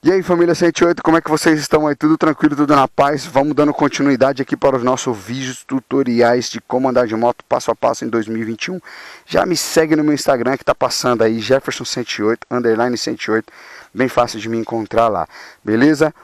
E aí família 108, como é que vocês estão aí? Tudo tranquilo, tudo na paz? Vamos dando continuidade aqui para os nossos vídeos tutoriais de como andar de moto passo a passo em 2021 Já me segue no meu Instagram que está passando aí, Jefferson 108, underline 108 Bem fácil de me encontrar lá, beleza?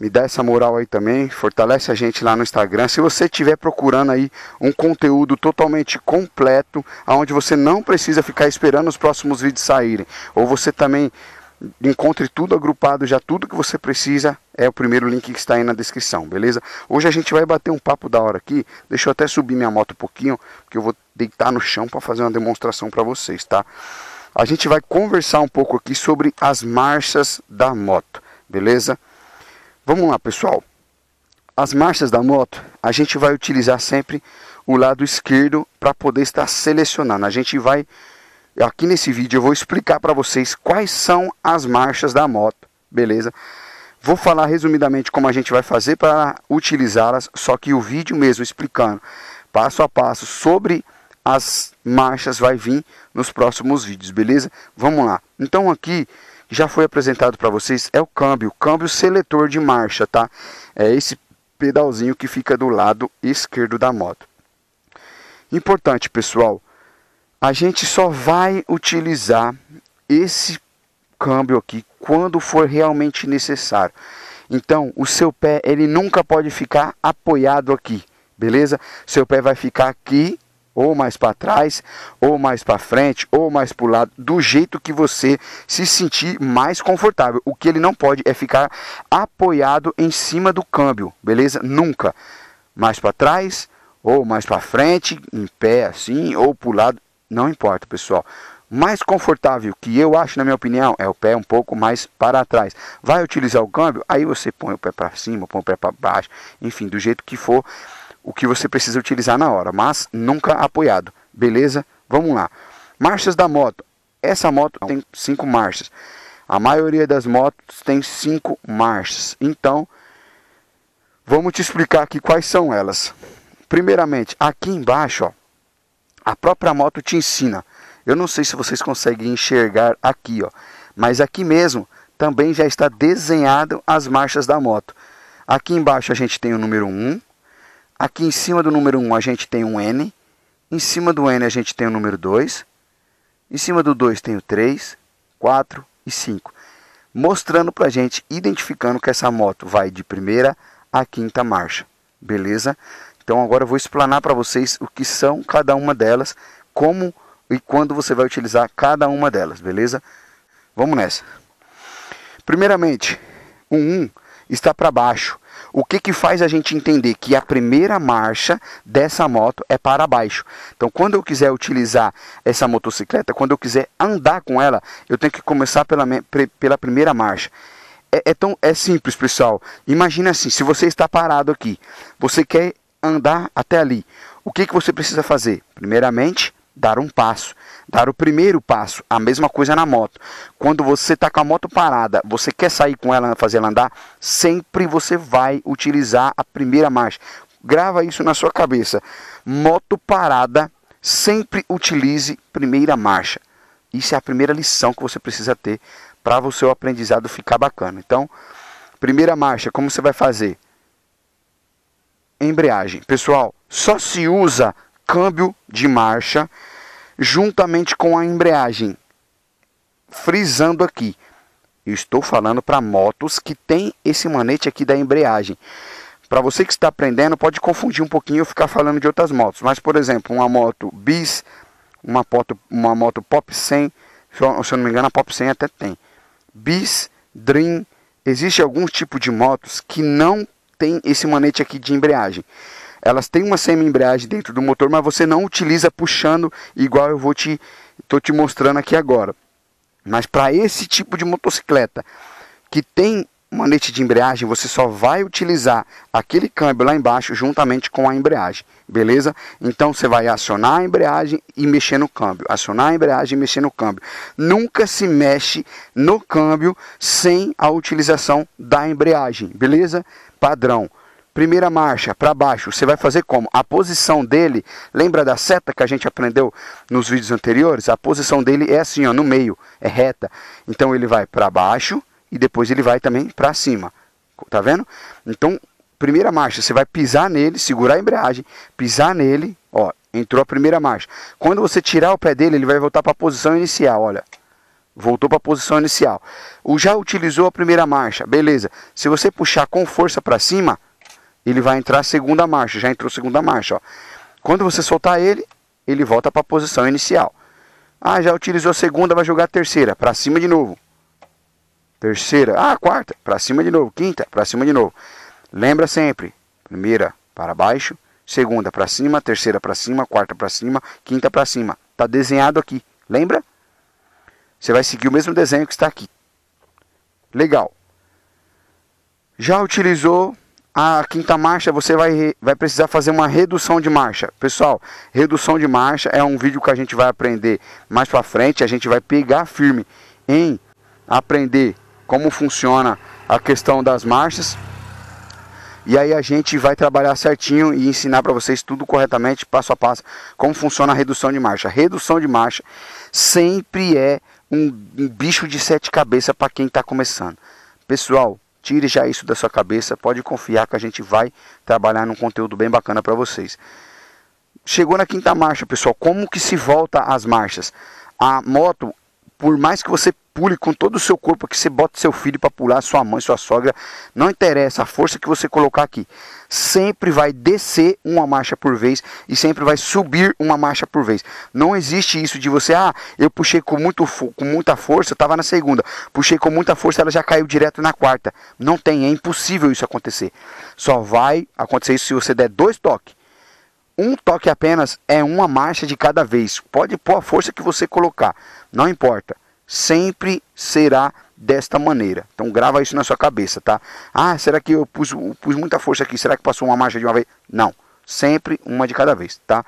me dá essa moral aí também, fortalece a gente lá no Instagram. Se você estiver procurando aí um conteúdo totalmente completo, aonde você não precisa ficar esperando os próximos vídeos saírem, ou você também encontre tudo agrupado, já tudo que você precisa é o primeiro link que está aí na descrição, beleza? Hoje a gente vai bater um papo da hora aqui, deixa eu até subir minha moto um pouquinho, porque eu vou deitar no chão para fazer uma demonstração para vocês, tá? A gente vai conversar um pouco aqui sobre as marchas da moto, beleza? Vamos lá, pessoal. As marchas da moto, a gente vai utilizar sempre o lado esquerdo para poder estar selecionando. A gente vai Aqui nesse vídeo eu vou explicar para vocês quais são as marchas da moto, beleza? Vou falar resumidamente como a gente vai fazer para utilizá-las, só que o vídeo mesmo explicando passo a passo sobre as marchas vai vir nos próximos vídeos, beleza? Vamos lá. Então aqui já foi apresentado para vocês é o câmbio, câmbio seletor de marcha, tá? É esse pedalzinho que fica do lado esquerdo da moto. Importante, pessoal, a gente só vai utilizar esse câmbio aqui quando for realmente necessário. Então, o seu pé ele nunca pode ficar apoiado aqui, beleza? Seu pé vai ficar aqui ou mais para trás, ou mais para frente, ou mais para o lado, do jeito que você se sentir mais confortável. O que ele não pode é ficar apoiado em cima do câmbio, beleza? Nunca. Mais para trás, ou mais para frente, em pé assim, ou para o lado, não importa, pessoal. Mais confortável, que eu acho, na minha opinião, é o pé um pouco mais para trás. Vai utilizar o câmbio? Aí você põe o pé para cima, põe o pé para baixo, enfim, do jeito que for, o que você precisa utilizar na hora, mas nunca apoiado. Beleza? Vamos lá. Marchas da moto. Essa moto tem cinco marchas. A maioria das motos tem cinco marchas. Então, vamos te explicar aqui quais são elas. Primeiramente, aqui embaixo, ó, a própria moto te ensina. Eu não sei se vocês conseguem enxergar aqui, ó, mas aqui mesmo também já está desenhado as marchas da moto. Aqui embaixo a gente tem o número 1, aqui em cima do número 1 a gente tem um N, em cima do N a gente tem o número 2, em cima do 2 tem o 3, 4 e 5, mostrando para a gente, identificando que essa moto vai de primeira a quinta marcha, beleza? Então agora eu vou explanar para vocês o que são cada uma delas, como e quando você vai utilizar cada uma delas, beleza? Vamos nessa. Primeiramente, o 1 está para baixo. O que, que faz a gente entender que a primeira marcha dessa moto é para baixo? Então, quando eu quiser utilizar essa motocicleta, quando eu quiser andar com ela, eu tenho que começar pela, pela primeira marcha. É, é, tão, é simples, pessoal. Imagina assim: se você está parado aqui, você quer andar até ali. O que, que você precisa fazer? Primeiramente, dar um passo, dar o primeiro passo. A mesma coisa na moto. Quando você está com a moto parada, você quer sair com ela, fazer ela andar, sempre você vai utilizar a primeira marcha. Grava isso na sua cabeça. Moto parada, sempre utilize primeira marcha. Isso é a primeira lição que você precisa ter para o seu aprendizado ficar bacana. Então, primeira marcha, como você vai fazer? embreagem. Pessoal, só se usa câmbio de marcha juntamente com a embreagem. Frisando aqui, eu estou falando para motos que tem esse manete aqui da embreagem. Para você que está aprendendo, pode confundir um pouquinho ficar falando de outras motos. Mas, por exemplo, uma moto bis, uma moto, uma moto Pop 100, se eu não me engano, a Pop 100 até tem. Bis, Dream, existe alguns tipos de motos que não tem esse manete aqui de embreagem. Elas têm uma semi-embreagem dentro do motor, mas você não utiliza puxando igual eu vou te tô te mostrando aqui agora. Mas para esse tipo de motocicleta que tem manete de embreagem, você só vai utilizar aquele câmbio lá embaixo juntamente com a embreagem, beleza? Então você vai acionar a embreagem e mexer no câmbio, acionar a embreagem e mexer no câmbio. Nunca se mexe no câmbio sem a utilização da embreagem, beleza? padrão. Primeira marcha, para baixo, você vai fazer como? A posição dele, lembra da seta que a gente aprendeu nos vídeos anteriores? A posição dele é assim, ó, no meio, é reta. Então ele vai para baixo e depois ele vai também para cima. Tá vendo? Então, primeira marcha, você vai pisar nele, segurar a embreagem, pisar nele, ó, entrou a primeira marcha. Quando você tirar o pé dele, ele vai voltar para a posição inicial, olha. Voltou para a posição inicial. O já utilizou a primeira marcha, beleza. Se você puxar com força para cima, ele vai entrar a segunda marcha. Já entrou a segunda marcha, ó. Quando você soltar ele, ele volta para a posição inicial. Ah, já utilizou a segunda, vai jogar a terceira, para cima de novo. Terceira, ah, quarta, para cima de novo. Quinta, para cima de novo. Lembra sempre, primeira para baixo, segunda para cima, terceira para cima, quarta para cima, quinta para cima. Está desenhado aqui, lembra? Você vai seguir o mesmo desenho que está aqui. Legal. Já utilizou a quinta marcha, você vai, vai precisar fazer uma redução de marcha. Pessoal, redução de marcha é um vídeo que a gente vai aprender mais para frente. A gente vai pegar firme em aprender como funciona a questão das marchas. E aí a gente vai trabalhar certinho e ensinar para vocês tudo corretamente, passo a passo, como funciona a redução de marcha. Redução de marcha sempre é um, um bicho de sete cabeças para quem está começando. Pessoal, tire já isso da sua cabeça, pode confiar que a gente vai trabalhar num conteúdo bem bacana para vocês. Chegou na quinta marcha, pessoal, como que se volta as marchas? A moto, por mais que você pule com todo o seu corpo, que você bote seu filho para pular, sua mãe, sua sogra, não interessa a força que você colocar aqui. Sempre vai descer uma marcha por vez e sempre vai subir uma marcha por vez. Não existe isso de você, ah, eu puxei com, muito, com muita força, eu estava na segunda, puxei com muita força, ela já caiu direto na quarta. Não tem, é impossível isso acontecer. Só vai acontecer isso se você der dois toques. Um toque apenas é uma marcha de cada vez. Pode pôr a força que você colocar não importa. Sempre será desta maneira. Então grava isso na sua cabeça, tá? Ah, será que eu pus, pus muita força aqui? Será que passou uma marcha de uma vez? Não. Sempre uma de cada vez, tá?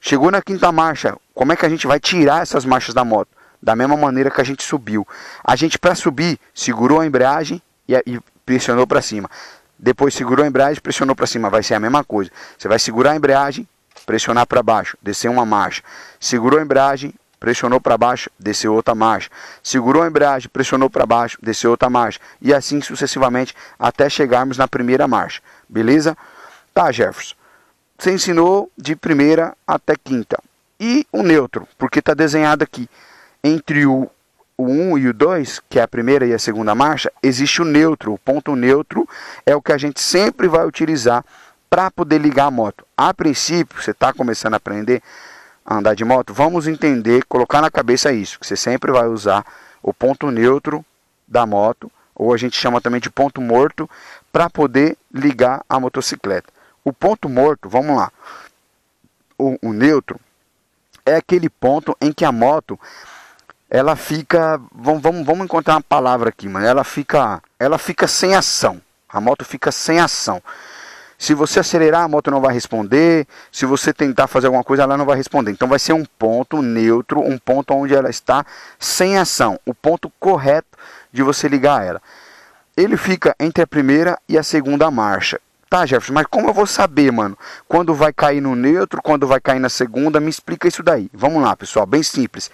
Chegou na quinta marcha, como é que a gente vai tirar essas marchas da moto? Da mesma maneira que a gente subiu. A gente, para subir, segurou a embreagem e, e pressionou para cima. Depois segurou a embreagem, pressionou para cima. Vai ser a mesma coisa. Você vai segurar a embreagem, pressionar para baixo, descer uma marcha. Segurou a embreagem, pressionou para baixo, desceu outra marcha. Segurou a embreagem, pressionou para baixo, desceu outra marcha. E assim sucessivamente até chegarmos na primeira marcha. Beleza? Tá, Jefferson. Você ensinou de primeira até quinta. E o neutro, porque está desenhado aqui. Entre o, o 1 e o 2, que é a primeira e a segunda marcha, existe o neutro. O ponto neutro é o que a gente sempre vai utilizar para poder ligar a moto. A princípio, você está começando a aprender, andar de moto, vamos entender, colocar na cabeça isso, que você sempre vai usar o ponto neutro da moto, ou a gente chama também de ponto morto, para poder ligar a motocicleta. O ponto morto, vamos lá, o, o neutro, é aquele ponto em que a moto ela fica, vamos, vamos, vamos encontrar uma palavra aqui, mano, ela fica, ela fica sem ação. A moto fica sem ação. Se você acelerar, a moto não vai responder. Se você tentar fazer alguma coisa, ela não vai responder. Então vai ser um ponto neutro, um ponto onde ela está sem ação. O ponto correto de você ligar ela. Ele fica entre a primeira e a segunda marcha. Tá, Jefferson, mas como eu vou saber, mano? Quando vai cair no neutro, quando vai cair na segunda? Me explica isso daí. Vamos lá, pessoal, bem simples.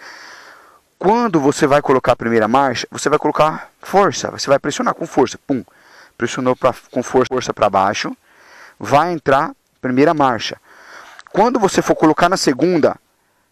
Quando você vai colocar a primeira marcha, você vai colocar força, você vai pressionar com força. Pum. Pressionou pra, com força, força para baixo vai entrar primeira marcha. Quando você for colocar na segunda,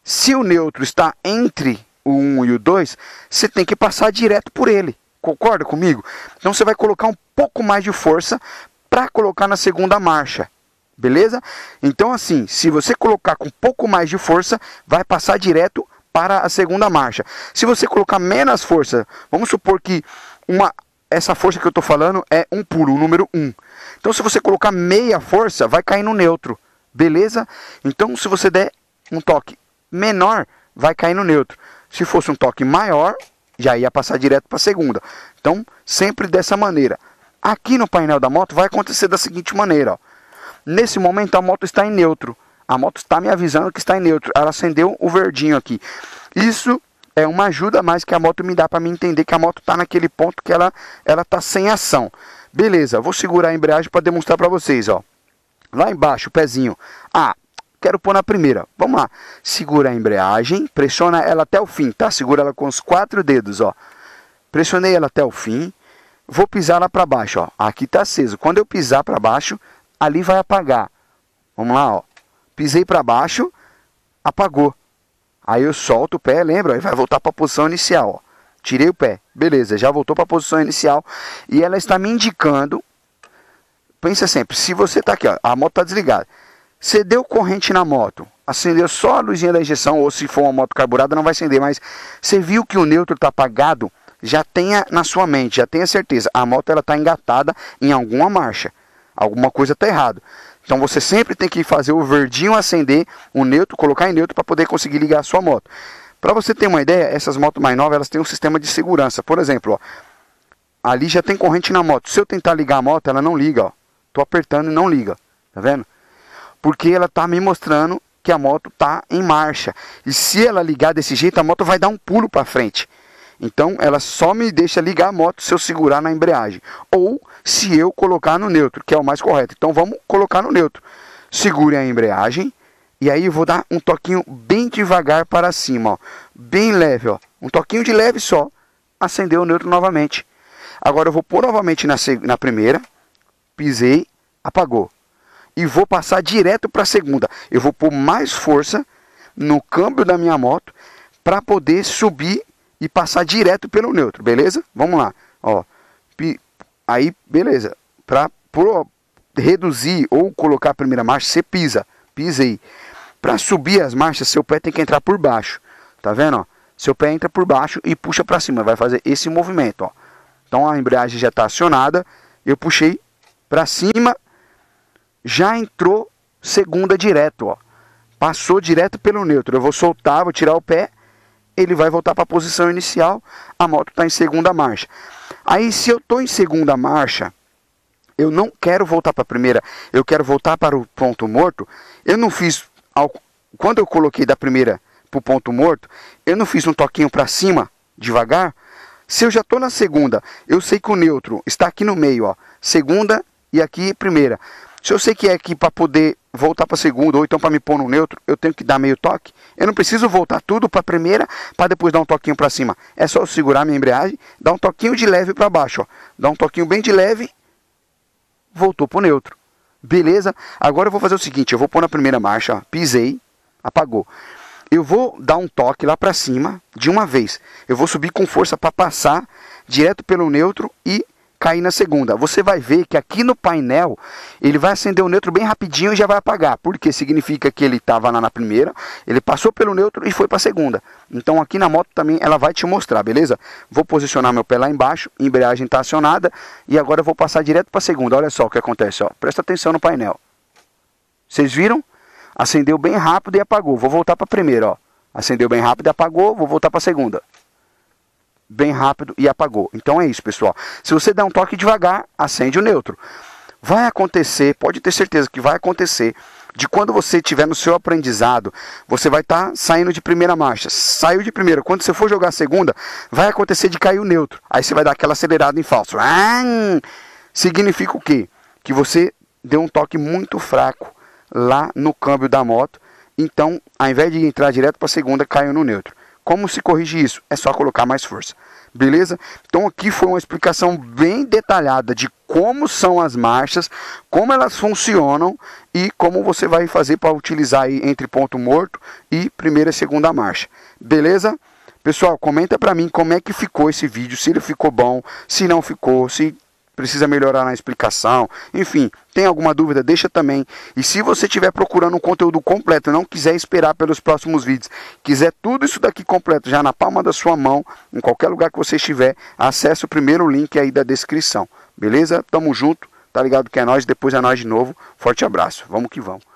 se o neutro está entre o 1 e o 2, você tem que passar direto por ele. Concorda comigo? Então você vai colocar um pouco mais de força para colocar na segunda marcha. Beleza? Então assim, se você colocar com um pouco mais de força, vai passar direto para a segunda marcha. Se você colocar menos força, vamos supor que uma essa força que eu estou falando é um pulo o número 1. Um. Então, se você colocar meia força, vai cair no neutro, beleza? Então, se você der um toque menor, vai cair no neutro. Se fosse um toque maior, já ia passar direto para a segunda. Então, sempre dessa maneira. Aqui no painel da moto vai acontecer da seguinte maneira. Ó. Nesse momento a moto está em neutro. A moto está me avisando que está em neutro. Ela acendeu o verdinho aqui. Isso é uma ajuda mais que a moto me dá para me entender que a moto está naquele ponto que ela ela está sem ação. Beleza, vou segurar a embreagem para demonstrar para vocês, ó. Lá embaixo, o pezinho. Ah, quero pôr na primeira. Vamos lá. Segura a embreagem, pressiona ela até o fim, tá? Segura ela com os quatro dedos, ó. Pressionei ela até o fim. Vou pisar lá para baixo, ó. Aqui tá aceso. Quando eu pisar para baixo, ali vai apagar. Vamos lá, ó. Pisei para baixo, apagou. Aí eu solto o pé, lembra? Aí vai voltar para a posição inicial, ó tirei o pé, beleza, já voltou para a posição inicial e ela está me indicando. Pensa sempre, se você está aqui, ó, a moto está desligada, você deu corrente na moto, acendeu só a luzinha da injeção, ou se for uma moto carburada não vai acender, mas você viu que o neutro está apagado, já tenha na sua mente, já tenha certeza, a moto ela está engatada em alguma marcha, alguma coisa está errado. Então você sempre tem que fazer o verdinho acender, o neutro, colocar em neutro para poder conseguir ligar a sua moto. Para você ter uma ideia, essas motos mais novas elas têm um sistema de segurança. Por exemplo, ó, ali já tem corrente na moto. Se eu tentar ligar a moto, ela não liga. Ó. Tô apertando e não liga. Tá vendo? Porque ela tá me mostrando que a moto tá em marcha. E se ela ligar desse jeito, a moto vai dar um pulo para frente. Então ela só me deixa ligar a moto se eu segurar na embreagem. Ou se eu colocar no neutro, que é o mais correto. Então vamos colocar no neutro. Segure a embreagem e aí eu vou dar um toquinho bem devagar para cima, ó. bem leve, ó. um toquinho de leve só, acendeu o neutro novamente. Agora eu vou pôr novamente na, na primeira, pisei, apagou. E vou passar direto para a segunda. Eu vou pôr mais força no câmbio da minha moto para poder subir e passar direto pelo neutro, beleza? Vamos lá, ó. Aí, beleza. Para reduzir ou colocar a primeira marcha, você pisa, pisei. Para subir as marchas, seu pé tem que entrar por baixo. Tá vendo? Ó? Seu pé entra por baixo e puxa para cima. Vai fazer esse movimento. Ó. Então a embreagem já está acionada. Eu puxei para cima. Já entrou segunda direto. Ó. Passou direto pelo neutro. Eu vou soltar, vou tirar o pé. Ele vai voltar para a posição inicial. A moto está em segunda marcha. Aí se eu estou em segunda marcha eu não quero voltar para a primeira, eu quero voltar para o ponto morto, eu não fiz ao, quando eu coloquei da primeira para o ponto morto, eu não fiz um toquinho para cima, devagar. Se eu já estou na segunda, eu sei que o neutro está aqui no meio, ó, segunda e aqui primeira. Se eu sei que é aqui para poder voltar para segunda, ou então para me pôr no neutro, eu tenho que dar meio toque. Eu não preciso voltar tudo para a primeira, para depois dar um toquinho para cima. É só eu segurar minha embreagem, dar um toquinho de leve para baixo, ó. Dar um toquinho bem de leve, voltou para o neutro. Beleza? Agora eu vou fazer o seguinte, eu vou pôr na primeira marcha, ó, pisei, apagou. Eu vou dar um toque lá para cima de uma vez. Eu vou subir com força para passar direto pelo neutro e cair na segunda. Você vai ver que aqui no painel ele vai acender o neutro bem rapidinho e já vai apagar, porque significa que ele estava lá na primeira, ele passou pelo neutro e foi para a segunda. Então aqui na moto também ela vai te mostrar, beleza? Vou posicionar meu pé lá embaixo, embreagem está acionada e agora eu vou passar direto para a segunda. Olha só o que acontece, ó. presta atenção no painel. Vocês viram? Acendeu bem rápido e apagou. Vou voltar para a primeira, ó. Acendeu bem rápido e apagou, vou voltar para a segunda bem rápido e apagou. Então é isso, pessoal. Se você der um toque devagar, acende o neutro. Vai acontecer, pode ter certeza que vai acontecer, de quando você estiver no seu aprendizado, você vai estar tá saindo de primeira marcha. Saiu de primeira. Quando você for jogar a segunda, vai acontecer de cair o neutro. Aí você vai dar aquela acelerada em falso. Ah, significa o quê? Que você deu um toque muito fraco lá no câmbio da moto. Então, ao invés de entrar direto para a segunda, caiu no neutro. Como se corrige isso? É só colocar mais força. Beleza? Então aqui foi uma explicação bem detalhada de como são as marchas, como elas funcionam e como você vai fazer para utilizar aí entre ponto morto e primeira e segunda marcha. Beleza? Pessoal, comenta para mim como é que ficou esse vídeo, se ele ficou bom, se não ficou, se precisa melhorar na explicação. Enfim, tem alguma dúvida, deixa também. E se você estiver procurando um conteúdo completo, não quiser esperar pelos próximos vídeos, quiser tudo isso daqui completo já na palma da sua mão, em qualquer lugar que você estiver, acesse o primeiro link aí da descrição. Beleza? Tamo junto, tá ligado que é nós, depois é nós de novo. Forte abraço. Vamos que vamos.